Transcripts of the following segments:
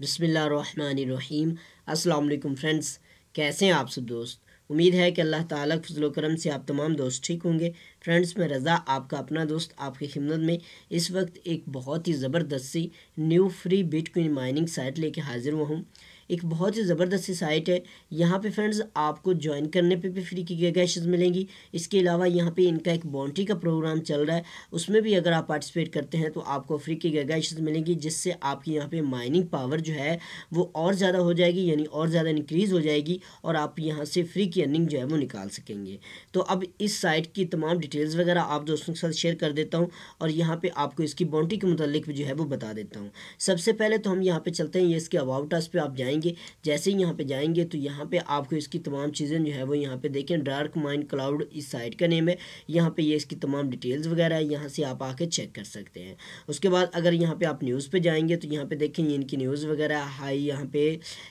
बिसमीम् अल्लाम फ्रेंड्स कैसे हैं आप सब दोस्त उम्मीद है कि अल्लाह ताला के फजल करम से आप तमाम दोस्त ठीक होंगे फ्रेंड्स मैं रज़ा आपका अपना दोस्त आपकी खिदमत में इस वक्त एक बहुत ही ज़बरदस्ती new free bitcoin mining site लेके हाज़िर हुआ हूँ एक बहुत ही ज़बरदस्त साइट है यहाँ पे फ्रेंड्स आपको ज्वाइन करने पे भी फ्री की गैशेज मिलेंगी इसके अलावा यहाँ पे इनका एक बाउंड्री का प्रोग्राम चल रहा है उसमें भी अगर आप पार्टिसिपेट करते हैं तो आपको फ्री की गैशेज मिलेंगी जिससे आपकी यहाँ पर माइनिंग पावर जो है वो और ज़्यादा हो जाएगी यानी और ज़्यादा इंक्रीज़ हो जाएगी और आप यहाँ से फ्री की अर्निंग जो है वो निकाल सकेंगे तो अब इस साइट की तमाम डिटेल्स वगैरह आप दोस्तों के साथ शेयर कर देता हूँ और यहाँ पर आपको इसकी बाउंड्री के मतलब जो है वो बता देता हूँ सबसे पहले तो हम यहाँ पर चलते हैं ये इसके अबाउट पर आप जाएंगे जाएंगे जैसे ही यहाँ पे जाएंगे तो यहाँ पे आपको इसकी तमाम चीज़ें जो है वो यहाँ पे देखें डार्क माइंड क्लाउड इस साइट का नेम है यहाँ पे ये इसकी तमाम डिटेल्स वगैरह है यहाँ से आप आके चेक कर सकते हैं उसके बाद अगर यहाँ पे आप न्यूज़ पे जाएंगे तो यहाँ पे देखें इनकी न्यूज़ वगैरह हाई यहाँ पे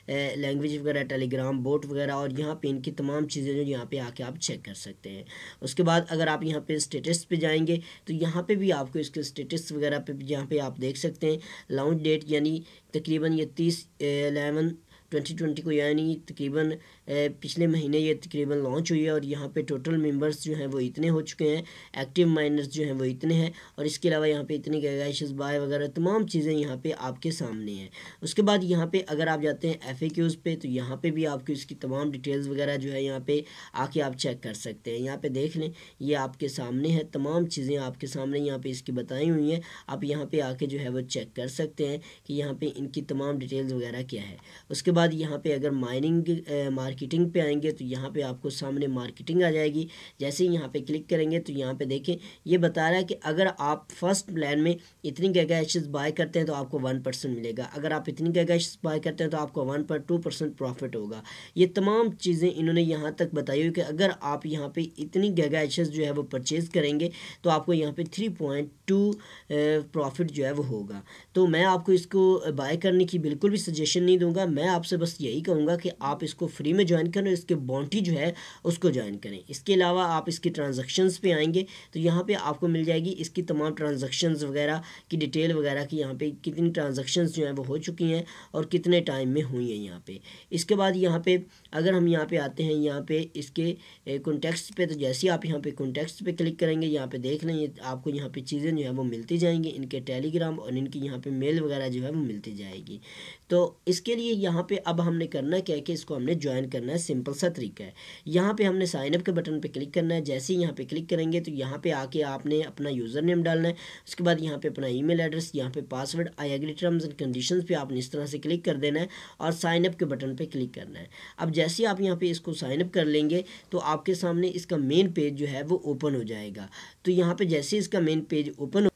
लैंग्वेज वगैरह टेलीग्राम बोट वगैरह और यहाँ पर इनकी तमाम चीज़ें जो यहाँ पर आके आप चेक कर सकते हैं उसके बाद अगर आप यहाँ पर स्टेटस पर जाएंगे तो यहाँ पर भी आपको इसके स्टेटस वगैरह पर यहाँ पर आप देख सकते हैं लॉन्च डेट यानी तकरीबन ये तीस एलेवन ट्वेंटी ट्वेंटी को यानी तकरीबन पिछले महीने ये तकरीबन लॉन्च हुई है और यहाँ पे टोटल मेंबर्स जो हैं वो इतने हो चुके हैं एक्टिव माइनर्स जो हैं वो इतने हैं और इसके अलावा यहाँ पे इतनी गैश बाय वगैरह तमाम चीज़ें यहाँ पे आपके सामने हैं उसके बाद यहाँ पे अगर आप जाते हैं एफ ए क्यूज़ पे तो यहाँ पर भी आपको इसकी तमाम डिटेल्स वगैरह जो है यहाँ पर आके आप चेक कर सकते हैं यहाँ पर देख लें ये आपके सामने है तमाम चीज़ें आपके सामने यहाँ पर इसकी बताई हुई हैं आप यहाँ पर आके जो है वो चेक कर सकते हैं कि यहाँ पर इनकी तमाम डिटेल्स वगैरह क्या है उसके बाद यहाँ पे अगर माइनिंग मार्केटिंग पे आएंगे तो यहाँ पे आपको सामने मार्केटिंग आ जाएगी जैसे ही यहाँ पे क्लिक करेंगे तो यहाँ पे देखें ये बता रहा है कि अगर आप फर्स्ट प्लान में इतनी गैगा बाय करते हैं तो आपको वन परसेंट मिलेगा अगर आप इतनी गैगा बाय करते हैं तो आपको वन पर टू परसेंट प्रॉफिट होगा ये तमाम चीज़ें इन्होंने यहाँ तक बताई हुई कि अगर आप यहाँ पर इतनी गैगा जो है वो परचेज़ करेंगे तो आपको यहाँ पर थ्री पॉइंट टू प्रॉफिट जो है वो होगा तो मैं आपको इसको बाय करने की बिल्कुल भी सजेशन नहीं दूँगा मैं आप आपसे बस यही कहूँगा कि आप इसको फ्री में ज्वाइन करें इसके बाउंड्री जो है उसको ज्वाइन करें इसके अलावा आप इसकी ट्रांजेक्शन्स पे आएंगे तो यहाँ पे आपको मिल जाएगी इसकी तमाम ट्रांजेक्शन्स वगैरह की डिटेल वगैरह की यहाँ पे कितनी ट्रांजेक्शन्स जो हैं वो हो चुकी हैं और कितने टाइम में हुई हैं यहाँ पर इसके बाद यहाँ पे अगर हम यहाँ पर आते हैं यहाँ पर इसके कॉन्टेक्स्ट पे तो जैसे ही आप यहाँ पे कॉन्टेक्स्ट पे क्लिक करेंगे यहाँ पे देख लेंगे आपको यहाँ पे चीज़ें जो है वो मिलती जाएंगी इनके टेलीग्राम और इनकी यहाँ पे मेल वगैरह जो है वो मिलती जाएगी तो इसके लिए यहाँ पे पे अब हमने करना क्या है कि इसको हमने ज्वाइन करना है सिंपल सा तरीका है यहाँ पे हमने साइनअप के बटन पे क्लिक करना है जैसे ही यहाँ पे क्लिक करेंगे तो यहाँ पे आके आपने अपना यूज़र नेम डालना है उसके बाद यहाँ पे अपना ईमेल एड्रेस यहाँ पे password I agree terms and condition पर आपने इस तरह से क्लिक कर देना है और साइनअप के बटन पर क्लिक करना है अब जैसे आप यहाँ पर इसको साइनअप कर लेंगे तो आपके सामने इसका मेन पेज जो है वो ओपन हो जाएगा तो यहाँ पर जैसे इसका मेन पेज ओपन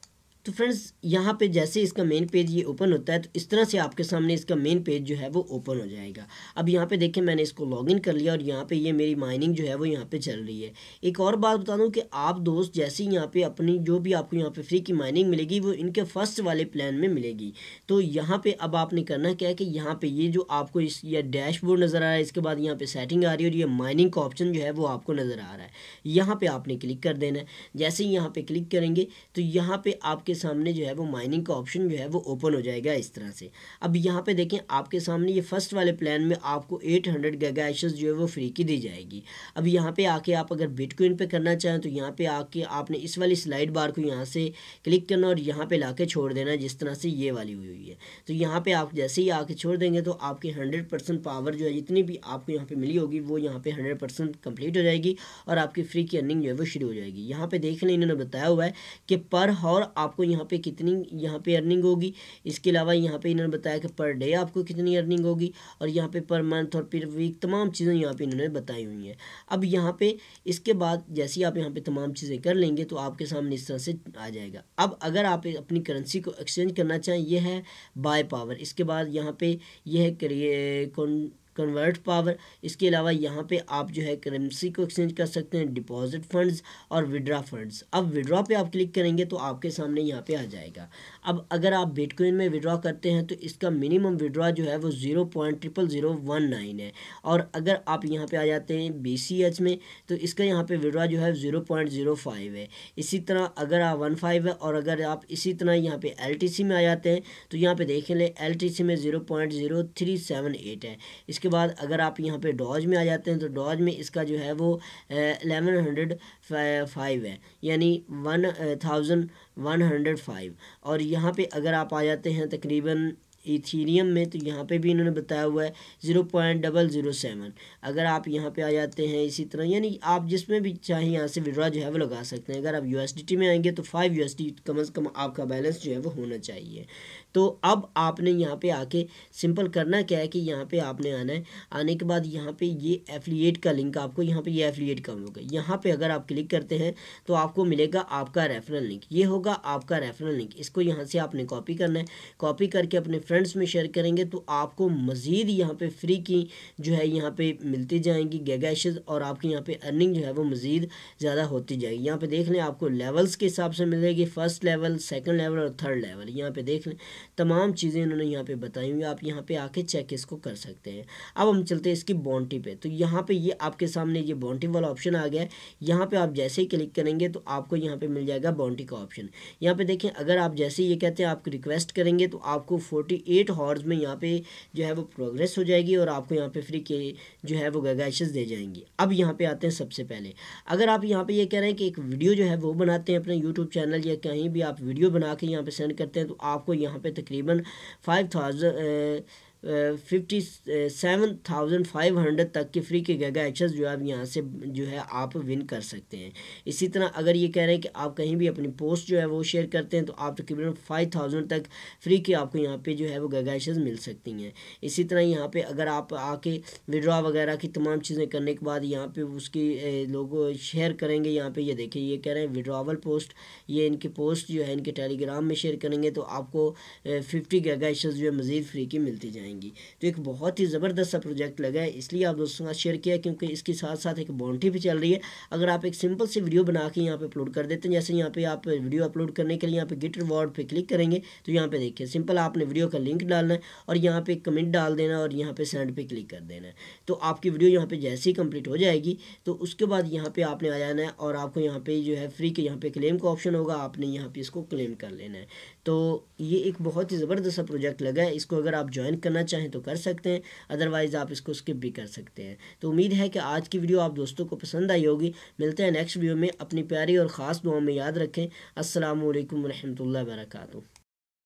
तो फ्रेंड्स यहाँ पे जैसे इसका मेन पेज ये ओपन होता है तो इस तरह से आपके सामने इसका मेन पेज जो है वो ओपन हो जाएगा अब यहाँ पे देखें मैंने इसको लॉगिन कर लिया और यहाँ पे ये मेरी माइनिंग जो है वो यहाँ पे चल रही है एक और बात बता दूँ कि आप दोस्त जैसे ही यहाँ पे अपनी जो भी आपको यहाँ पे फ्री की माइनिंग मिलेगी वो इनके फर्स्ट वाले प्लान में मिलेगी तो यहाँ पर अब आपने करना क्या है कि यहाँ पर ये जो आपको इस यह डैशबोर्ड नज़र आ रहा है इसके बाद यहाँ पर सेटिंग आ रही है और ये माइनिंग का ऑप्शन जो है वो आपको नज़र आ रहा है यहाँ पर आपने क्लिक कर देना है जैसे ही यहाँ पर क्लिक करेंगे तो यहाँ पर आपके आपके सामने जो है वो माइनिंग का ऑप्शन जो है वो ओपन हो जाएगा इस तरह से अब यहाँ पे देखें आपके सामने ये फर्स्ट वाले प्लान में आपको 800 हंड्रेड जो है वो फ्री की दी जाएगी अब यहाँ पे आके आप अगर बिटकॉइन पे करना चाहें तो यहाँ पे आके आपने इस वाली स्लाइड बार को यहाँ से क्लिक करना और यहाँ पर ला छोड़ देना जिस तरह से ये वाली हुई हुई है तो यहाँ पर आप जैसे ही आके छोड़ देंगे तो आपके हंड्रेड पावर जो है जितनी भी आपको यहाँ पर मिली होगी वो यहाँ पर हंड्रेड कंप्लीट हो जाएगी और आपकी फ्री की अर्निंग जो है वो शुरू हो जाएगी यहाँ पर देख लें इन्होंने बताया हुआ है कि पर हॉर आपको आपको यहाँ पे कितनी यहाँ पे अर्निंग होगी इसके अलावा यहाँ पे इन्होंने बताया कि पर डे आपको कितनी अर्निंग होगी और यहाँ पे पर मंथ और पर वीक तमाम चीज़ें यहाँ पे इन्होंने बताई हुई हैं अब यहाँ पे इसके बाद जैसे ही आप यहाँ पे तमाम चीज़ें कर लेंगे तो आपके सामने इस तरह से आ जाएगा अब अगर आप अपनी करेंसी को एक्सचेंज करना चाहें यह है बाय पावर इसके बाद यहाँ पर यह है करिए कन्वर्ट पावर इसके अलावा यहाँ पे आप जो है करेंसी को एक्सचेंज कर सकते हैं डिपॉजिट फंड्स और विड्रा फंड्स अब विड्रा पे आप क्लिक करेंगे तो आपके सामने यहाँ पे आ जाएगा अब अगर आप बिटकॉइन में विड्रा करते हैं तो इसका मिनिमम विड्रा जो है वो zero point triple zero one nine है और अगर आप यहाँ पर आ जाते हैं बी सी एच में तो इसका यहाँ पर विड्रा जो है ज़ीरो पॉइंट ज़ीरो फाइव है इसी तरह अगर आप वन फाइव है और अगर आप इसी तरह यहाँ पर एल टी सी में आ जाते हैं तो यहाँ पर देखें लें एल टी सी में zero point zero three seven eight है इस इसके बाद अगर आप यहाँ पे डॉज में आ जाते हैं तो डॉज में इसका जो है वो एलेवन हंड्रेड फाइव है यानी one thousand one hundred five और यहाँ पे अगर आप आ जाते हैं तकरीबन इथीरियम में तो यहाँ पे भी इन्होंने बताया हुआ है zero point double zero seven अगर आप यहाँ पे आ जाते हैं इसी तरह यानी आप जिसमें भी चाहे यहाँ से विड्रा जो है वो लगा सकते हैं अगर आप यू में आएंगे तो फाइव यू कम अज़ कम आपका बैलेंस जो है वो होना चाहिए तो अब आपने यहाँ पे आके सिंपल करना क्या है कि यहाँ पे आपने आना है आने के बाद यहाँ पे ये एफिलिएट का लिंक आपको यहाँ पे ये एफिलिएट का होगा यहाँ पे अगर आप क्लिक करते हैं तो आपको मिलेगा आपका रेफरल लिंक ये होगा आपका रेफरल लिंक इसको यहाँ से आपने कॉपी करना है कॉपी करके अपने फ्रेंड्स में शेयर करेंगे तो आपको मज़ीद यहाँ पर फ्री की जो है यहाँ पर मिलती जाएंगी गैगैश और आपकी यहाँ पर अर्निंग जो है वो मज़ीद ज़्यादा होती जाएगी यहाँ पर देख लें आपको लेवल्स के हिसाब से मिलेगी फर्स्ट लेवल सेकेंड लेवल और थर्ड लेवल यहाँ पर देख लें तमाम चीज़ें इन्होंने यहाँ पे बताई हुई आप यहाँ पे आके चेक इसको कर सकते हैं अब हम चलते हैं इसकी बाउंड्री पे तो यहाँ पे ये यह आपके सामने ये बाउंड्री वाला ऑप्शन आ गया है यहाँ पे आप जैसे ही क्लिक करेंगे तो आपको यहाँ पे मिल जाएगा बॉन्टी का ऑप्शन यहाँ पे देखें अगर आप जैसे ये कहते हैं आप रिक्वेस्ट करेंगे तो आपको फोर्टी एट हॉर्स में यहाँ पर जो है वो प्रोग्रेस हो जाएगी और आपको यहाँ पे फ्री के जो है वो गगाइशेस दे जाएंगी अब यहाँ पर आते हैं सबसे पहले अगर आप यहाँ पे ये यह कह रहे हैं कि एक वीडियो जो है वो बनाते हैं अपने यूट्यूब चैनल या कहीं भी आप वीडियो बना के यहाँ पर सेंड करते हैं तो आपको यहाँ पर तकरीबन five thousand fifty seven thousand five hundred तक के फ्री के गैगा एक्शन जो है आप यहाँ से जो है आप विन कर सकते हैं इसी तरह अगर ये कह रहे हैं कि आप कहीं भी अपनी पोस्ट जो है वो शेयर करते हैं तो आप तकरीबन फाइव थाउजेंड तक फ्री के आपको यहाँ पे जो है वो गैगा एक्शन मिल सकती हैं इसी तरह यहाँ पे अगर आप आके विड्रा वगैरह की तमाम चीज़ें करने के बाद यहाँ पर उसकी लोग शेयर करेंगे यहाँ पर ये देखिए ये कह रहे हैं विड्रावल पोस्ट ये इनकी पोस्ट जो है इनके टेलीग्राम में शेयर करेंगे तो आपको फिफ्टी गैगा एक्शन जो है मज़ीद फ्री की मिलती जाएंगी जाएंगी तो एक बहुत ही ज़बरदस्त सा प्रोजेक्ट लगा है इसलिए आप दोस्तों का शेयर किया क्योंकि इसके साथ साथ एक बाउंड्री भी चल रही है अगर आप एक सिंपल सी वीडियो बना के यहाँ पर अपलोड कर देते हैं जैसे यहाँ पर आप वीडियो अपलोड करने के लिए यहाँ पर गिट रिवॉर्ड पर क्लिक करेंगे तो यहाँ पर देखिए सिंपल आपने वीडियो का लिंक डालना है और यहाँ पर कमेंट डाल देना और यहाँ पर सेंड पर क्लिक कर देना है तो आपकी वीडियो यहाँ पर जैसे ही कंप्लीट हो जाएगी तो उसके बाद यहाँ पर आपने आ जाना है और आपको यहाँ पे जो है फ्री के यहाँ पर क्लेम का ऑप्शन होगा आपने यहाँ पर इसको क्लेम कर लेना है तो ये एक बहुत ही ज़बरदस्त प्रोजेक्ट लगा है इसको अगर आप ज्वाइन करना करना चाहें तो कर सकते हैं अदरवाइज़ आप इसको स्किप भी कर सकते हैं तो उम्मीद है कि आज की वीडियो आप दोस्तों को पसंद आई होगी मिलते हैं नेक्स्ट वीडियो में अपनी प्यारी और ख़ास दुआ में याद रखें असल वरहमल वर्का